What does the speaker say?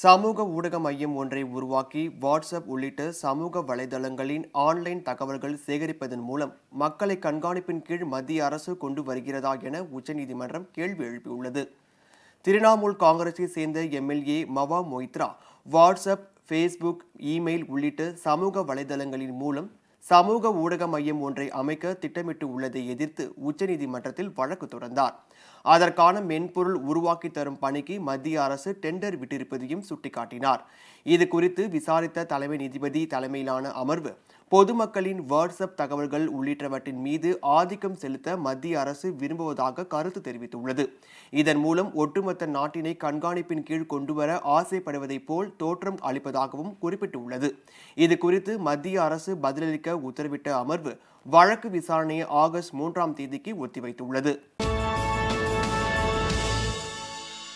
சமூக ஊடக மையம் ஒன்றை உருவாக்கி வாட்ஸ்அப் உள்ளிட்ட சமூக வலைதளங்களின் ஆன்லைன் தகவல்கள் சேகரிப்பதன் மூலம் மக்களை கண்காணிப்பின் கீழ் மத்திய அரசு கொண்டு வருகிறதா என உச்சநீதிமன்றம் கேள்வி எழுப்பியுள்ளது திரிணாமுல் காங்கிரஸை சேர்ந்த MLA Mahua Moitra WhatsApp Facebook email உள்ளிட்ட சமூக வலைதளங்களின் மூலம் சமூக ஊடக மையம் ஒன்றை அமைக்க திட்டமிட்டு உள்ளதை எதிர்த்து உச்சநீதிமன்றத்தில் வழக்கு தொடர்ந்தார் அதற்கான மென்பொருள் உருவாக்கி தரும் பணிக்கு மத்திய அரசு டெண்டர் விட்டிருப்பதையும் சுட்டிக்காட்டினார் இது குறித்து விசாரித்த தலைமை நீதிபதி தலைமையிலான அமர்வு பொதுமக்களின் வாட்ஸ்அப் தகவல்கள் உள்ளிட்டவற்றின் மீது ஆதிக்கம் செலுத்த மத்திய அரசு விரும்புவதாக கருத்து தெரிவித்துள்ளது இதன் மூலம் ஒட்டுமொத்த நாட்டினை கண்காணிப்பின் கீழ் கொண்டுவர ஆசைப்படுவதைப் போல் தோற்றம் அளிப்பதாகவும் குறிப்பிட்டுள்ளது இது குறித்து மத்திய அரசு பதிலளிக்க உத்தரவிட்ட அமர்வு வழக்கு விசாரணையை ஆகஸ்ட் மூன்றாம் தேதிக்கு ஒத்திவைத்துள்ளது